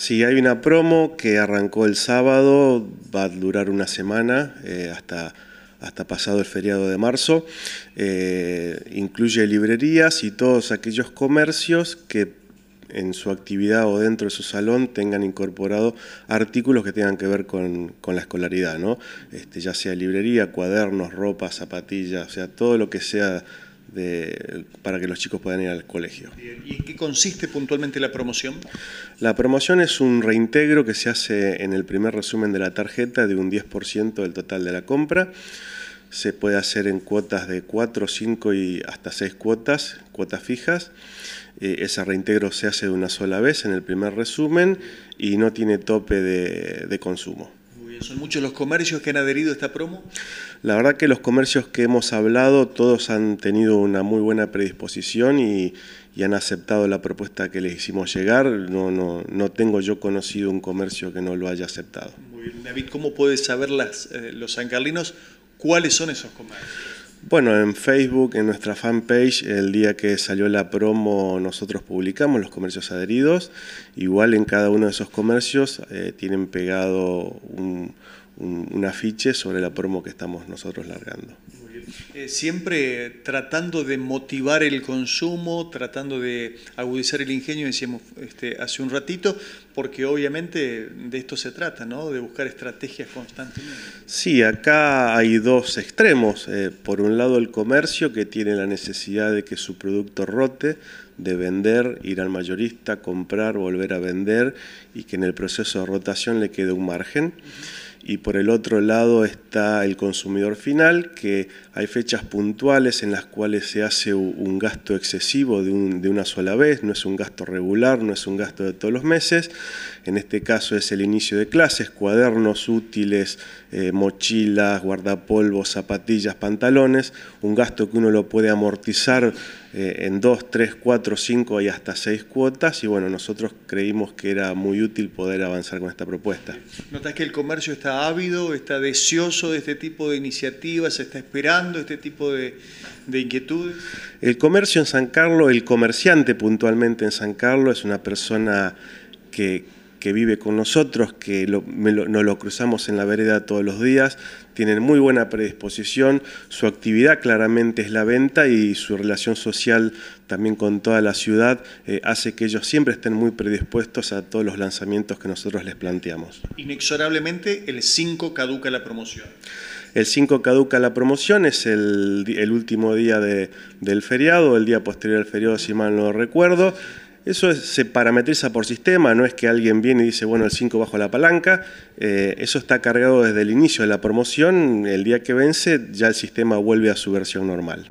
Sí, hay una promo que arrancó el sábado, va a durar una semana eh, hasta, hasta pasado el feriado de marzo. Eh, incluye librerías y todos aquellos comercios que en su actividad o dentro de su salón tengan incorporado artículos que tengan que ver con, la escolaridad, ¿no? Este, ya sea librería, cuadernos, ropa, zapatillas, o sea, todo lo que sea de, para que los chicos puedan ir al colegio. ¿Y en qué consiste puntualmente la promoción? La promoción es un reintegro que se hace en el primer resumen de la tarjeta de un 10% del total de la compra. Se puede hacer en cuotas de 4, 5 y hasta 6 cuotas, cuotas fijas. Eh, ese reintegro se hace de una sola vez en el primer resumen y no tiene tope de consumo. ¿Son muchos los comercios que han adherido a esta promo? La verdad que los comercios que hemos hablado, todos han tenido una muy buena predisposición y, han aceptado la propuesta que les hicimos llegar. No, no, no tengo yo conocido un comercio que no lo haya aceptado. Muy David, ¿cómo pueden saber las, eh, los sancarlinos cuáles son esos comercios? Bueno, en Facebook, en nuestra fanpage, el día que salió la promo nosotros publicamos los comercios adheridos. Igual en cada uno de esos comercios eh, tienen pegado un, un afiche sobre la promo que estamos nosotros largando. Eh, siempre tratando de motivar el consumo, tratando de agudizar el ingenio, decíamos este, hace un ratito, porque obviamente de esto se trata, ¿no? De buscar estrategias constantemente. Sí, acá hay dos extremos. Eh, por un lado, el comercio que tiene la necesidad de que su producto rote, de vender, ir al mayorista, comprar, volver a vender y que en el proceso de rotación le quede un margen y por el otro lado está el consumidor final, que hay fechas puntuales en las cuales se hace un gasto excesivo de, una sola vez, no es un gasto regular, no es un gasto de todos los meses, en este caso es el inicio de clases, cuadernos útiles, eh, mochilas, guardapolvos, zapatillas, pantalones, un gasto que uno lo puede amortizar eh, en 2, 3, 4, 5 y hasta seis cuotas y bueno, nosotros creímos que era muy útil poder avanzar con esta propuesta. ¿Notas que el comercio está ávido, está deseoso de este tipo de iniciativas, está esperando este tipo de, de inquietudes? El comercio en San Carlos, el comerciante puntualmente en San Carlos es una persona que que vive con nosotros, que lo, nos lo cruzamos en la vereda todos los días, tienen muy buena predisposición, su actividad claramente es la venta y su relación social también con toda la ciudad eh, hace que ellos siempre estén muy predispuestos a todos los lanzamientos que nosotros les planteamos. Inexorablemente el 5 caduca la promoción. El 5 caduca la promoción, es el, último día del feriado, el día posterior al feriado si mal no recuerdo. Eso se parametriza por sistema, no es que alguien viene y dice, bueno, el 5 bajo la palanca. Eh, eso está cargado desde el inicio de la promoción. El día que vence, ya el sistema vuelve a su versión normal.